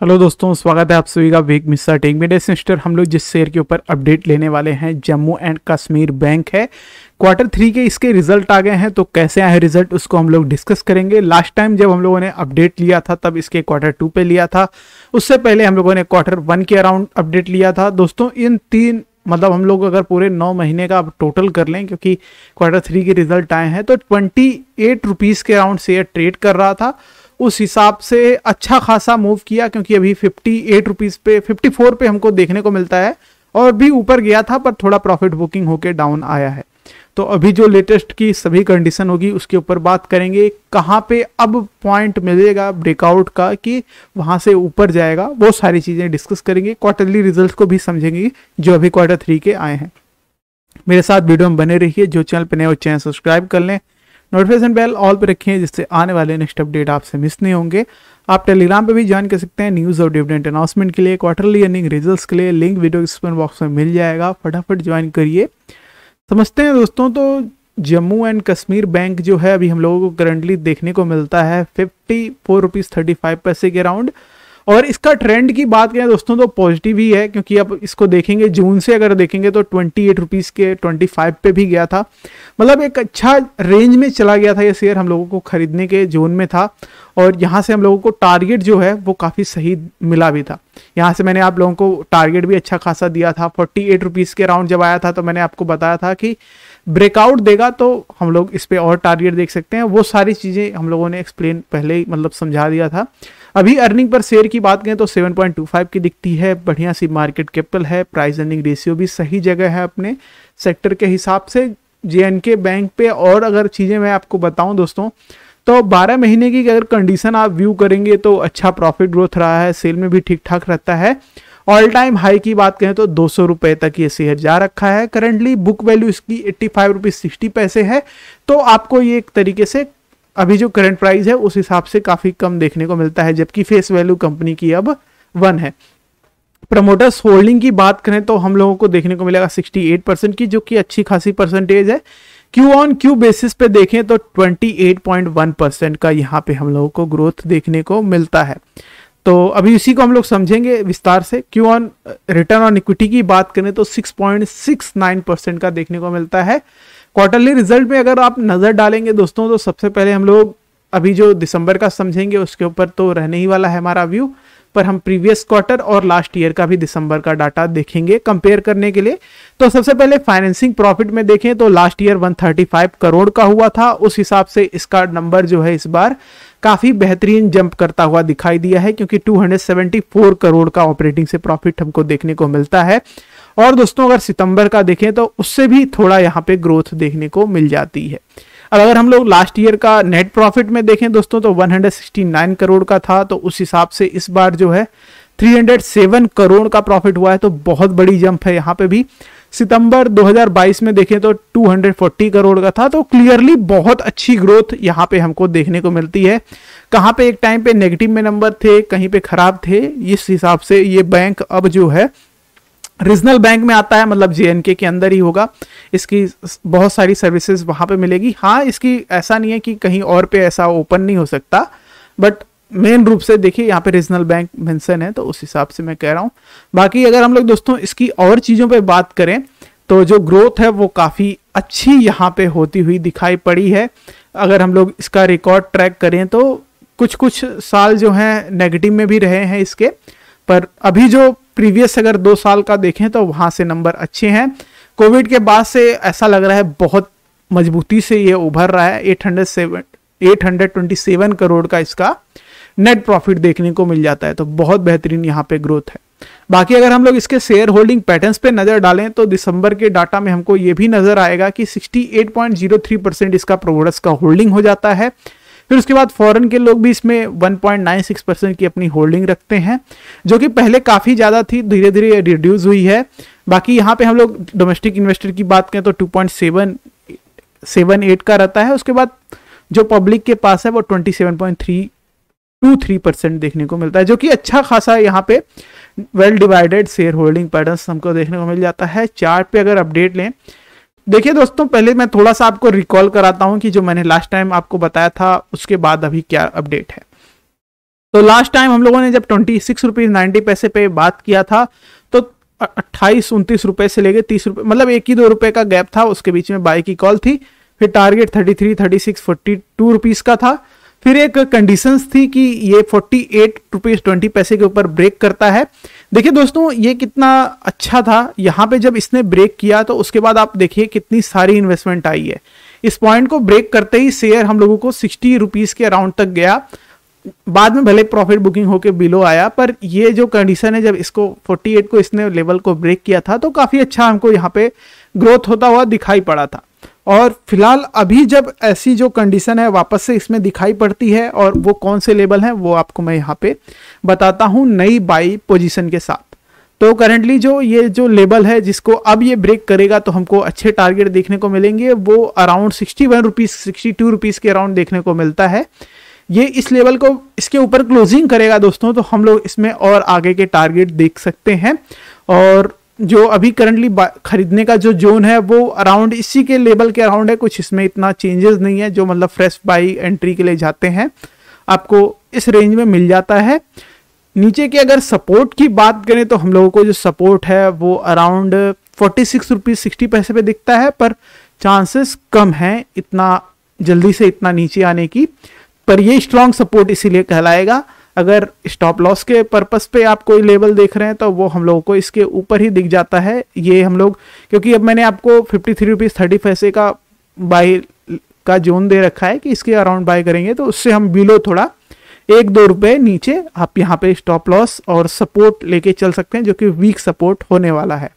hello दोस्तों स्वागत है आप सभी का वेग मिस्टर टेक मेरे सिस्टर हम लोग जिस शेयर के ऊपर अपडेट लेने वाले हैं जम्मू एंड कश्मीर बैंक है क्वार्टर थ्री के इसके रिजल्ट आ गए हैं तो कैसे आए रिजल्ट उसको हम लोग डिस्कस करेंगे लास्ट टाइम जब हम लोगों ने अपडेट लिया था तब इसके क्वार्टर टू पे लिया था उससे पहले हम लोगों ने क्वार्टर वन के अराउंड अपडेट लिया था दोस्तों इन तीन मतलब हम लोग अगर पूरे नौ महीने का आप टोटल कर लें क्योंकि क्वार्टर थ्री के रिजल्ट आए हैं तो ट्वेंटी एट रुपीज़ के अराउंड शेयर ट्रेड कर रहा था उस हिसाब से अच्छा खासा मूव किया क्योंकि अभी फिफ्टी एट रुपीज़ पे फिफ्टी फोर पे हमको देखने को मिलता है और भी ऊपर गया था पर थोड़ा प्रॉफिट बुकिंग होकर डाउन आया है तो अभी जो लेटेस्ट की सभी कंडीशन होगी उसके ऊपर बात करेंगे कहाँ पे अब पॉइंट मिलेगा ब्रेकआउट का कि वहाँ से ऊपर जाएगा वो सारी चीज़ें डिस्कस करेंगे क्वार्टरली रिजल्ट को भी समझेंगे जो अभी क्वार्टर थ्री के आए हैं मेरे साथ वीडियो में बने रहिए जो चैनल पर नए हो चैनल सब्सक्राइब कर लें नोटिफिकेशन बेल ऑल पर रखिए जिससे आने वाले नेक्स्ट अपडेट आपसे मिस नहीं होंगे आप टेलीग्राम पर भी ज्वाइन कर सकते हैं न्यूज़ और डिविडेंट अनाउंसमेंट के लिए क्वार्टरली अर्निंग रिजल्ट्स के लिए लिंक वीडियो डिस्क्रिप्शन बॉक्स में मिल जाएगा फटाफट ज्वाइन करिए समझते हैं दोस्तों तो जम्मू एंड कश्मीर बैंक जो है अभी हम लोगों को करंटली देखने को मिलता है fifty four rupees thirty five पैसे के अराउंड और इसका ट्रेंड की बात करें दोस्तों तो पॉजिटिव ही है क्योंकि अब इसको देखेंगे जून से अगर देखेंगे तो ट्वेंटी एट रुपीज़ के ट्वेंटी फाइव पे भी गया था मतलब एक अच्छा रेंज में चला गया था ये शेयर हम लोगों को खरीदने के जोन में था और यहाँ से हम लोगों को टारगेट जो है वो काफ़ी सही मिला भी था यहाँ से मैंने आप लोगों को टारगेट भी अच्छा खासा दिया था फोर्टी एट रुपीज़ के राउंड जब आया था तो मैंने आपको बताया था कि ब्रेकआउट देगा तो हम लोग इस पर और टारगेट देख सकते हैं वो सारी चीज़ें हम लोगों ने एक्सप्लेन पहले ही मतलब समझा दिया था अभी अर्निंग पर शेयर की बात करें तो 7.25 की दिखती है बढ़िया सी मार्केट कैपिटल है प्राइस अर्निंग रेशियो भी सही जगह है अपने सेक्टर के हिसाब से जे बैंक पे और अगर चीज़ें मैं आपको बताऊं दोस्तों तो 12 महीने की अगर कंडीशन आप व्यू करेंगे तो अच्छा प्रॉफिट ग्रोथ रहा है सेल में भी ठीक ठाक रहता है ऑल टाइम हाई की बात करें तो दो सौ तक ये शेयर जा रखा है करंटली बुक वैल्यू इसकी एट्टी फाइव रुपीज सिक्सटी पैसे है तो आपको ये एक तरीके से अभी जो करंट प्राइस है उस हिसाब से काफ़ी कम देखने को मिलता है जबकि फेस वैल्यू कंपनी की अब वन है प्रमोटर्स होल्डिंग की बात करें तो हम लोगों को देखने को मिलेगा 68 परसेंट की जो कि अच्छी खासी परसेंटेज है क्यू ऑन क्यू बेसिस पे देखें तो 28.1 परसेंट का यहाँ पे हम लोगों को ग्रोथ देखने को मिलता है तो अभी इसी को हम लोग समझेंगे विस्तार से क्यू ऑन रिटर्न ऑन इक्विटी की बात करें तो 6.69 परसेंट का देखने को मिलता है क्वार्टरली रिजल्ट में अगर आप नज़र डालेंगे दोस्तों तो सबसे पहले हम लोग अभी जो दिसंबर का समझेंगे उसके ऊपर तो रहने ही वाला है हमारा व्यू पर हम प्रीवियस क्वार्टर और लास्ट ईयर का भी दिसंबर का डाटा देखेंगे कंपेयर करने के लिए तो सबसे पहले फाइनेंसिंग प्रॉफिट में देखें तो लास्ट ईयर 135 करोड़ का हुआ था उस हिसाब से इसका नंबर जो है इस बार काफ़ी बेहतरीन जंप करता हुआ दिखाई दिया है क्योंकि 274 करोड़ का ऑपरेटिंग से प्रॉफिट हमको देखने को मिलता है और दोस्तों अगर सितंबर का देखें तो उससे भी थोड़ा यहाँ पे ग्रोथ देखने को मिल जाती है अब अगर हम लोग लास्ट ईयर का नेट प्रॉफिट में देखें दोस्तों तो 169 करोड़ का था तो उस हिसाब से इस बार जो है 307 करोड़ का प्रॉफिट हुआ है तो बहुत बड़ी जंप है यहाँ पे भी सितंबर 2022 में देखें तो 240 करोड़ का था तो क्लियरली बहुत अच्छी ग्रोथ यहाँ पे हमको देखने को मिलती है कहाँ पे एक टाइम पे नेगेटिव में नंबर थे कहीं पे खराब थे इस हिसाब से ये बैंक अब जो है रीजनल बैंक में आता है मतलब जे के अंदर ही होगा इसकी बहुत सारी सर्विसेज वहाँ पे मिलेगी हाँ इसकी ऐसा नहीं है कि कहीं और पे ऐसा ओपन नहीं हो सकता बट मेन रूप से देखिए यहाँ पे रीजनल बैंक मेंशन है तो उस हिसाब से मैं कह रहा हूँ बाकी अगर हम लोग दोस्तों इसकी और चीज़ों पर बात करें तो जो ग्रोथ है वो काफ़ी अच्छी यहाँ पे होती हुई दिखाई पड़ी है अगर हम लोग इसका रिकॉर्ड ट्रैक करें तो कुछ कुछ साल जो हैं नेगेटिव में भी रहे हैं इसके पर अभी जो प्रीवियस अगर दो साल का देखें तो वहां से नंबर अच्छे हैं कोविड के बाद से ऐसा लग रहा है बहुत मजबूती से ये उभर रहा है eight hundred seven eight hundred twenty seven crore का इसका नेट प्रॉफिट देखने को मिल जाता है तो बहुत बेहतरीन यहाँ पे ग्रोथ है बाकी अगर हम लोग इसके शेयर होल्डिंग पैटर्न पे नजर डालें तो दिसंबर के डाटा में हमको ये भी नजर आएगा कि थ्री परसेंट इसका प्रोवर्स का होल्डिंग हो जाता है फिर उसके बाद फॉरेन के लोग भी इसमें 1.96 परसेंट की अपनी होल्डिंग रखते हैं जो कि पहले काफ़ी ज़्यादा थी धीरे धीरे रिड्यूस हुई है बाकी यहाँ पे हम लोग डोमेस्टिक इन्वेस्टर की बात करें तो two point seven seven eight का रहता है उसके बाद जो पब्लिक के पास है वो twenty seven point three two three percent देखने को मिलता है जो कि अच्छा खासा यहाँ पे well divided share holding pattern हमको देखने को मिल जाता है चार्ट पे अगर अपडेट लें देखिए दोस्तों पहले मैं थोड़ा सा आपको रिकॉल कराता हूं कि जो मैंने लास्ट टाइम आपको बताया था उसके बाद अभी क्या अपडेट है तो लास्ट टाइम हम लोगों ने जब ट्वेंटी सिक्स रुपीज नाइन्टी पैसे पे बात किया था तो अट्ठाईस उनतीस रुपए से लेके तीस रुपए मतलब एक ही दो रुपए का गैप था उसके बीच में बाई की कॉल थी फिर target thirty three thirty six forty two rupees का था फिर एक कंडीशंस थी कि ये फोर्टी एट रुपीज ट्वेंटी पैसे के ऊपर ब्रेक करता है देखिए दोस्तों ये कितना अच्छा था यहाँ पे जब इसने ब्रेक किया तो उसके बाद आप देखिए कितनी सारी इन्वेस्टमेंट आई है इस पॉइंट को ब्रेक करते ही शेयर हम लोगों को सिक्सटी रुपीज के अराउंड तक गया बाद में भले प्रॉफिट बुकिंग होकर बिलो आया पर ये जो कंडीशन है जब इसको 48 को इसने लेवल को ब्रेक किया था तो काफ़ी अच्छा हमको यहाँ पे ग्रोथ होता हुआ दिखाई पड़ा था और फिलहाल अभी जब ऐसी जो कंडीशन है वापस से इसमें दिखाई पड़ती है और वो कौन से लेवल हैं वो आपको मैं यहाँ पे बताता हूँ नई बाई पोजीशन के साथ तो करेंटली जो ये जो लेवल है जिसको अब ये ब्रेक करेगा तो हमको अच्छे टारगेट देखने को मिलेंगे वो around sixty one rupees sixty two rupees के अराउंड देखने को मिलता है ये इस लेवल को इसके ऊपर क्लोजिंग करेगा दोस्तों तो हम लोग इसमें और आगे के टारगेट देख सकते हैं और जो अभी करंटली खरीदने का जो जोन है वो अराउंड इसी के लेवल के अराउंड है कुछ इसमें इतना चेंजेस नहीं है जो मतलब फ्रेश बाई एंट्री के लिए जाते हैं आपको इस रेंज में मिल जाता है नीचे के अगर सपोर्ट की बात करें तो हम लोगों को जो सपोर्ट है वो around forty six rupees sixty पैसे पे दिखता है पर चांसेस कम हैं इतना जल्दी से इतना नीचे आने की पर ये स्ट्रॉन्ग सपोर्ट इसीलिए कहलाएगा अगर स्टॉप लॉस के पर्पस पे आप कोई लेवल देख रहे हैं तो वो हम लोगों को इसके ऊपर ही दिख जाता है ये हम लोग क्योंकि अब मैंने आपको फिफ्टी थ्री रुपीज़ थर्टी पैसे का बाई का जोन दे रखा है कि इसके अराउंड बाय करेंगे तो उससे हम बिलो थोड़ा एक दो रुपये नीचे आप यहाँ पे स्टॉप लॉस और सपोर्ट लेके चल सकते हैं जो कि वीक सपोर्ट होने वाला है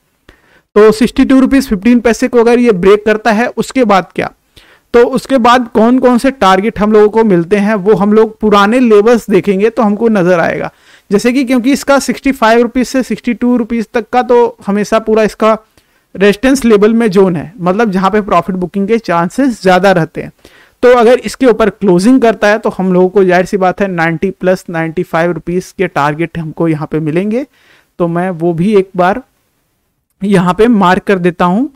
तो सिक्सटी टू रुपीज़ फिफ्टीन पैसे को अगर ये ब्रेक करता है उसके बाद क्या तो उसके बाद कौन कौन से टारगेट हम लोगों को मिलते हैं वो हम लोग पुराने लेवल्स देखेंगे तो हमको नज़र आएगा जैसे कि क्योंकि इसका सिक्सटी फाइव रुपीज़ से सिक्सटी टू रुपीज़ तक का तो हमेशा पूरा इसका रेजिस्टेंस लेवल में जोन है मतलब जहाँ पे प्रॉफिट बुकिंग के चांसेस ज़्यादा रहते हैं तो अगर इसके ऊपर क्लोजिंग करता है तो हम लोगों को जाहिर सी बात है ninety plus ninety five rupees के टारगेट हमको यहाँ पे मिलेंगे तो मैं वो भी एक बार यहाँ पे मार्क कर देता हूँ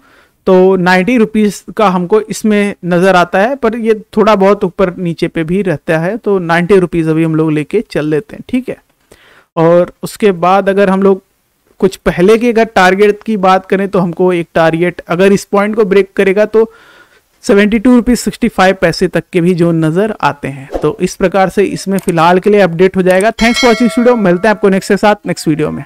तो नाइन्टी रुपीज़ का हमको इसमें नज़र आता है पर ये थोड़ा बहुत ऊपर नीचे पे भी रहता है तो नाइन्टी रुपीज़ अभी हम लोग लेके चल लेते हैं ठीक है और उसके बाद अगर हम लोग कुछ पहले के अगर टारगेट की बात करें तो हमको एक टारगेट अगर इस पॉइंट को ब्रेक करेगा तो seventy two rupees sixty five पैसे तक के भी जो नज़र आते हैं तो इस प्रकार से इसमें फिलहाल के लिए अपडेट हो जाएगा थैंक्स फॉर वॉचिंग वीडियो मिलते हैं आपको नेक्स्ट के साथ नेक्स्ट वीडियो में